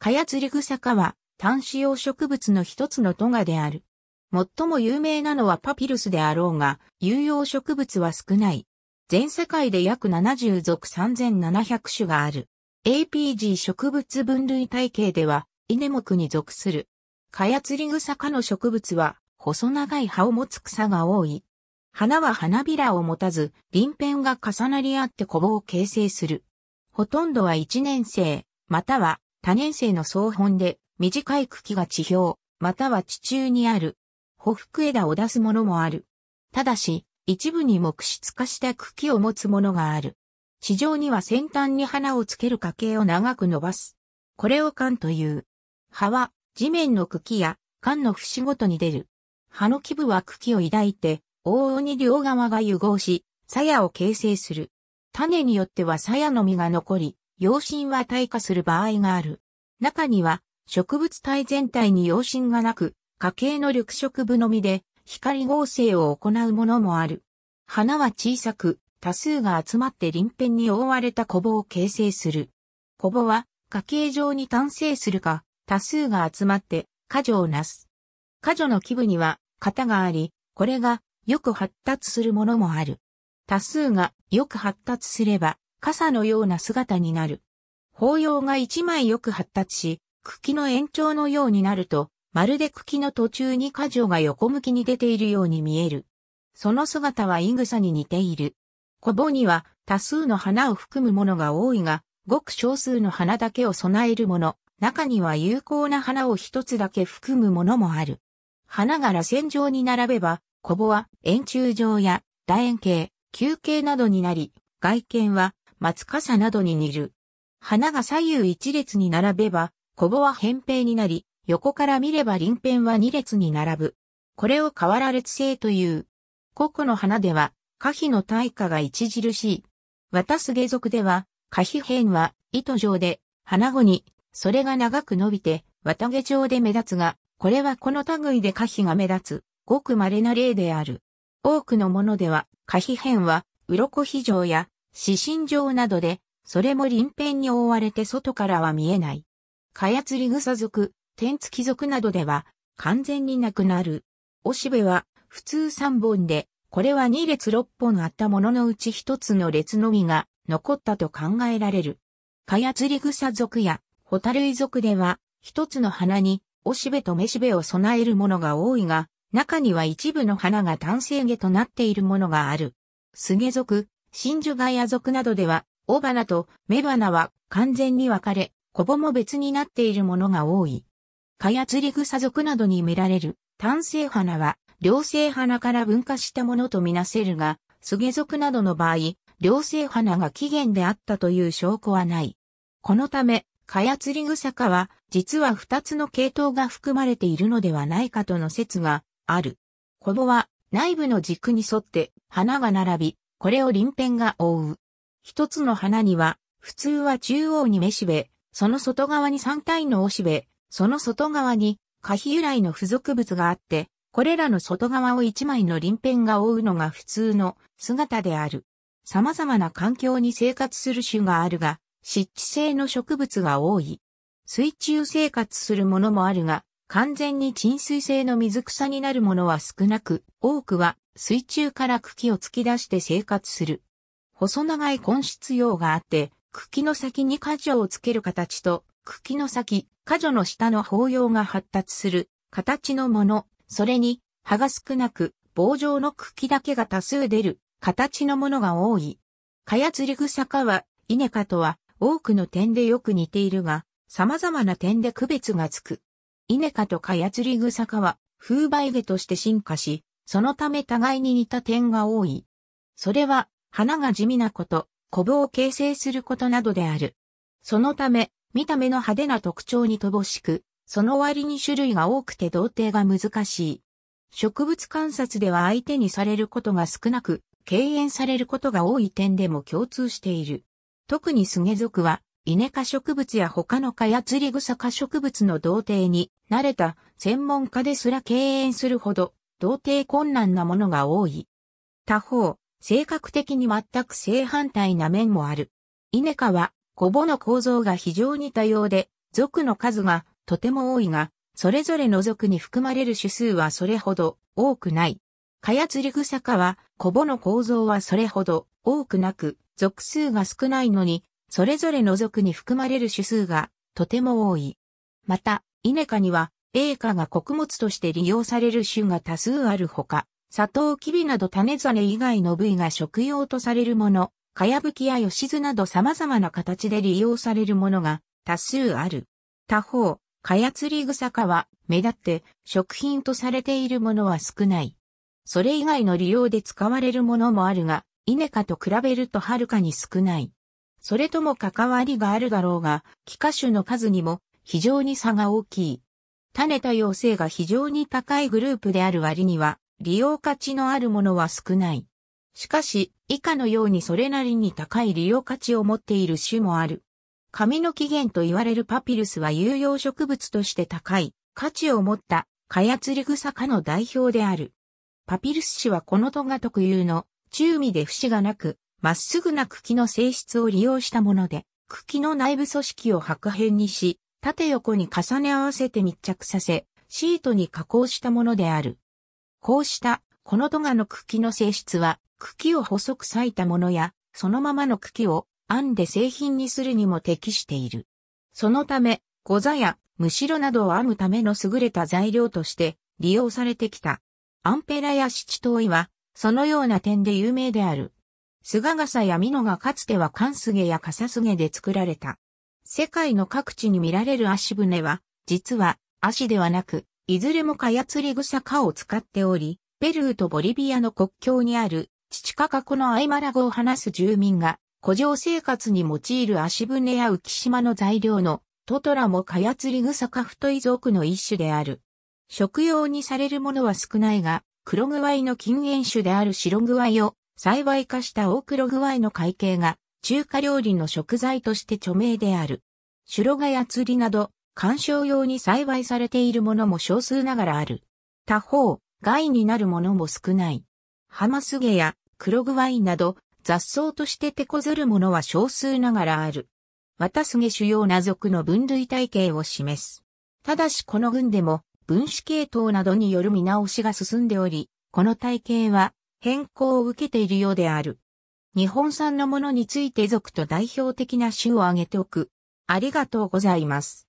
カヤツリグサ科は、単子葉植物の一つのトガである。最も有名なのはパピルスであろうが、有用植物は少ない。全世界で約70属3700種がある。APG 植物分類体系では、イネモクに属する。カヤツリグサ科の植物は、細長い葉を持つ草が多い。花は花びらを持たず、輪片が重なり合ってコボを形成する。ほとんどは一年生、または多年生の総本で、短い茎が地表、または地中にある。ほふく枝を出すものもある。ただし、一部に木質化した茎を持つものがある。地上には先端に花をつける家系を長く伸ばす。これを管という。葉は地面の茎や管の節ごとに出る。葉の基部は茎を抱いて、往々に両側が融合し、鞘を形成する。種によっては鞘の実が残り、陽疹は退化する場合がある。中には、植物体全体に陽疹がなく、家系の緑色部のみで、光合成を行うものもある。花は小さく、多数が集まって臨辺に覆われたコボを形成する。コボは、家系上に単生するか、多数が集まって、果樹をなす。果樹の基部には、型があり、これが、よく発達するものもある。多数がよく発達すれば、傘のような姿になる。包要が一枚よく発達し、茎の延長のようになると、まるで茎の途中に果樹が横向きに出ているように見える。その姿はイグサに似ている。コボには多数の花を含むものが多いが、ごく少数の花だけを備えるもの、中には有効な花を一つだけ含むものもある。花が螺旋状に並べば、コボは円柱状や楕円形、球形などになり、外見は松傘などに似る。花が左右一列に並べば、コボは扁平になり、横から見れば輪辺は二列に並ぶ。これを変河原列性という。個々の花では、花碑の対価が著しい。渡す下属では、花碑辺は糸状で、花後に、それが長く伸びて、綿毛状で目立つが、これはこの類で花碑が目立つ、ごく稀な例である。多くのものでは、花碑辺は、鱗皮状や指針状などで、それも臨片に覆われて外からは見えない。カヤツリグサ族、天付族などでは、完全になくなる。おしべは、普通3本で、これは2列6本あったもののうち1つの列のみが残ったと考えられる。カヤツリグサ族やホタルイ族では、1つの花に、おしべとめしべを備えるものが多いが、中には一部の花が単生毛となっているものがある。スゲ族、真珠ガヤ族などでは、雄花と雌花は完全に分かれ、コボも別になっているものが多い。カヤツリグサ族などに見られる単性花は、両性花から分化したものとみなせるが、スゲ族などの場合、両性花が起源であったという証拠はない。このため、カヤツリグサ科は、実は二つの系統が含まれているのではないかとの説がある。コボは、内部の軸に沿って花が並び、これを鱗片が覆う。一つの花には、普通は中央にめしべ、その外側に三体のおしべ、その外側に、花皮由来の付属物があって、これらの外側を一枚の鱗片が覆うのが普通の姿である。様々な環境に生活する種があるが、湿地性の植物が多い。水中生活するものもあるが、完全に沈水性の水草になるものは少なく、多くは水中から茎を突き出して生活する。細長い根質葉があって、茎の先に果樹をつける形と、茎の先、果樹の下の包葉が発達する形のもの、それに葉が少なく、棒状の茎だけが多数出る形のものが多い。カヤツリグサカは、イネカとは多くの点でよく似ているが、様々な点で区別がつく。イネとカヤツリグサ科は風梅毛として進化し、そのため互いに似た点が多い。それは花が地味なこと、コブを形成することなどである。そのため、見た目の派手な特徴に乏しく、その割に種類が多くて同定が難しい。植物観察では相手にされることが少なく、敬遠されることが多い点でも共通している。特にスゲ族は、稲科植物や他の蚊や釣り草科植物の同定に慣れた専門家ですら敬遠するほど、同定困難なものが多い。他方、性格的に全く正反対な面もある。稲科は、コボの構造が非常に多様で、属の数がとても多いが、それぞれの属に含まれる種数はそれほど多くない。カヤツリグサカは、コボの構造はそれほど多くなく、属数が少ないのに、それぞれの属に含まれる種数がとても多い。また、イネ科には、栄花が穀物として利用される種が多数あるほか、サトウキビなど種種以外の部位が食用とされるもの、かやぶきやシズなど様々な形で利用されるものが多数ある。他方、かやつり草かは目立って食品とされているものは少ない。それ以外の利用で使われるものもあるが、イネ科と比べるとはるかに少ない。それとも関わりがあるだろうが、気化種の数にも非常に差が大きい。種多様性が非常に高いグループである割には、利用価値のあるものは少ない。しかし、以下のようにそれなりに高い利用価値を持っている種もある。紙の起源と言われるパピルスは有用植物として高い価値を持ったカヤツリグサ科の代表である。パピルス種はこのトが特有の中身で節がなくまっすぐな茎の性質を利用したもので、茎の内部組織を白片にし、縦横に重ね合わせて密着させ、シートに加工したものである。こうした、このトガの茎の性質は、茎を細く裂いたものや、そのままの茎を編んで製品にするにも適している。そのため、ゴザやむしろなどを編むための優れた材料として利用されてきた。アンペラや七島イは、そのような点で有名である。菅笠や美濃がかつては関菅や笠菅で作られた。世界の各地に見られる足船は、実は足ではなく、いずれもかやつり草かを使っており、ペルーとボリビアの国境にある、父か、カカのアイマラ語を話す住民が、古城生活に用いる足船や浮島の材料のトトラもかやつり草か太い族の一種である。食用にされるものは少ないが、黒具合の禁煙種である白具合を幸い化したオークロ具合の会計が中華料理の食材として著名である。シュロガや釣りなど、観賞用に栽培されているものも少数ながらある。他方、害になるものも少ない。ハマスゲや黒グワイなど雑草として手こずるものは少数ながらある。タすげ主要な属の分類体系を示す。ただしこの群でも分子系統などによる見直しが進んでおり、この体系は変更を受けているようである。日本産のものについて族と代表的な種を挙げておく。ありがとうございます。